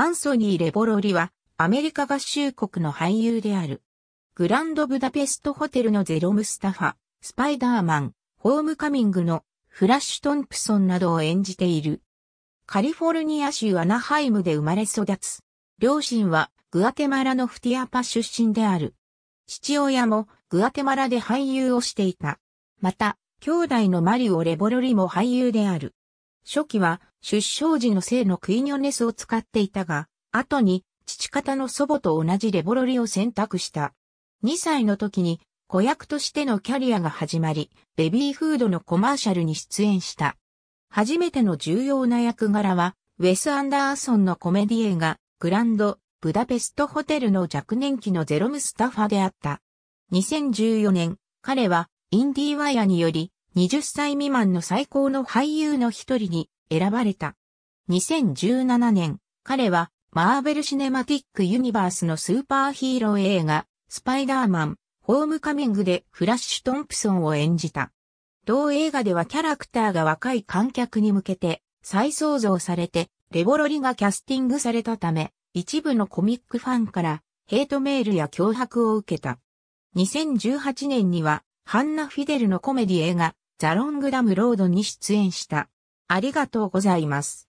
アンソニー・レボロリは、アメリカ合衆国の俳優である。グランドブダペストホテルのゼロムスタファ、スパイダーマン、ホームカミングのフラッシュ・トンプソンなどを演じている。カリフォルニア州アナハイムで生まれ育つ。両親はグアテマラのフティアパ出身である。父親もグアテマラで俳優をしていた。また、兄弟のマリオ・レボロリも俳優である。初期は出生時の姓のクイニョネスを使っていたが、後に父方の祖母と同じレボロリを選択した。2歳の時に子役としてのキャリアが始まり、ベビーフードのコマーシャルに出演した。初めての重要な役柄は、ウェス・アンダーソンのコメディ映画、グランド、ブダペストホテルの若年期のゼロムスタファであった。2014年、彼はインディーワイヤにより20歳未満の最高の俳優の一人に選ばれた。2017年、彼はマーベル・シネマティック・ユニバースのスーパーヒーロー映画、スパイダーマン、ホームカミングでフラッシュ・トンプソンを演じた。同映画ではキャラクターが若い観客に向けて再創造されて、レボロリがキャスティングされたため、一部のコミックファンからヘイトメールや脅迫を受けた。2018年には、ハンナ・フィデルのコメディ映画、ザロングダムロードに出演した。ありがとうございます。